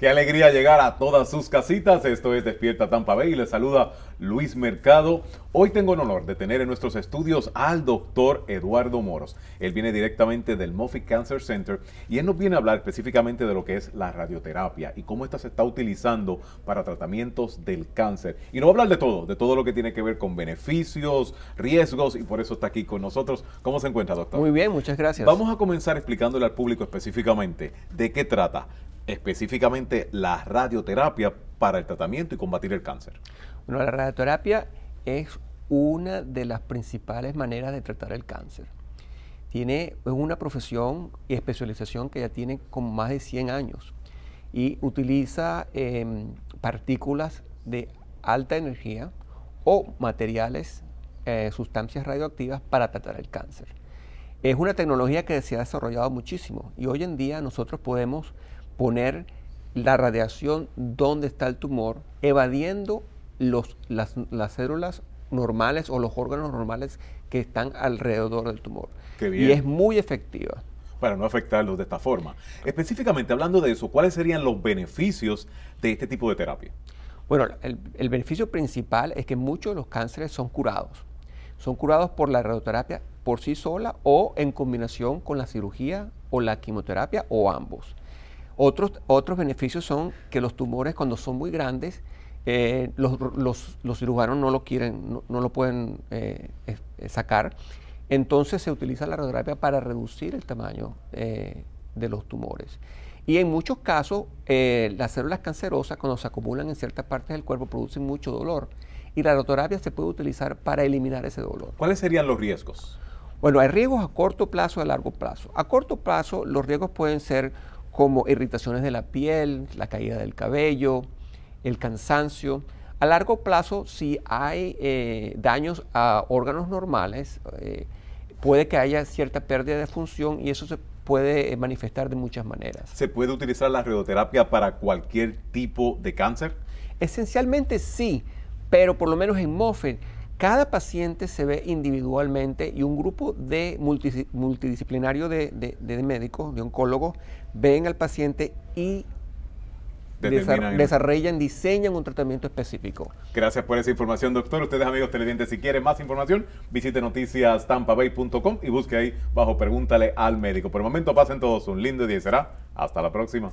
Qué alegría llegar a todas sus casitas. Esto es Despierta Tampa Bay y les saluda Luis Mercado. Hoy tengo el honor de tener en nuestros estudios al doctor Eduardo Moros. Él viene directamente del Moffitt Cancer Center y él nos viene a hablar específicamente de lo que es la radioterapia y cómo esta se está utilizando para tratamientos del cáncer. Y nos va a hablar de todo, de todo lo que tiene que ver con beneficios, riesgos y por eso está aquí con nosotros. ¿Cómo se encuentra, doctor? Muy bien, muchas gracias. Vamos a comenzar explicándole al público específicamente de qué trata específicamente la radioterapia para el tratamiento y combatir el cáncer? Bueno, la radioterapia es una de las principales maneras de tratar el cáncer. Tiene, es una profesión y especialización que ya tiene como más de 100 años y utiliza em, partículas de alta energía o materiales, eh, sustancias radioactivas para tratar el cáncer. Es una tecnología que se ha desarrollado muchísimo y hoy en día nosotros podemos poner la radiación donde está el tumor, evadiendo las, células normales o los órganos normales que están alrededor del tumor. Qué bien. Y es muy efectiva. Para no afectarlos de esta forma. Específicamente hablando de eso, ¿cuáles serían los beneficios de este tipo de terapia? Bueno, el, el beneficio principal es que muchos de los cánceres son curados. Son curados por la radioterapia por sí sola o en combinación con la cirugía o la quimioterapia o ambos. Otros, beneficios son que los tumores cuando son muy grandes, eh, los, los, cirujanos no lo quieren, no, lo pueden eh, eh, sacar. Entonces se utiliza la radioterapia para reducir el tamaño de los tumores. Y en muchos casos, las células cancerosas, cuando se acumulan en ciertas partes del cuerpo, producen mucho dolor. Y la radioterapia se puede utilizar para eliminar ese dolor. ¿Cuáles serían los riesgos? Bueno, hay riesgos a corto plazo y a largo plazo. A corto plazo, los riesgos pueden ser como irritaciones de la piel, la caída del cabello, el cansancio. A largo plazo, si hay eh, daños a órganos normales, eh, puede que haya cierta pérdida de función y eso se puede eh, manifestar de muchas maneras. ¿Se puede utilizar la radioterapia para cualquier tipo de cáncer? Esencialmente sí, pero por lo menos en Moffitt cada paciente se ve individualmente y un grupo de multidisciplinario de, médicos, de oncólogos, ven al paciente y desarrollan, diseñan un tratamiento específico. Gracias por esa información, doctor. Ustedes, amigos televidentes, si quieren más información, visite noticiastampabay.com y busque ahí bajo Pregúntale al médico. Por el momento, pasen todos un lindo día y será hasta la próxima.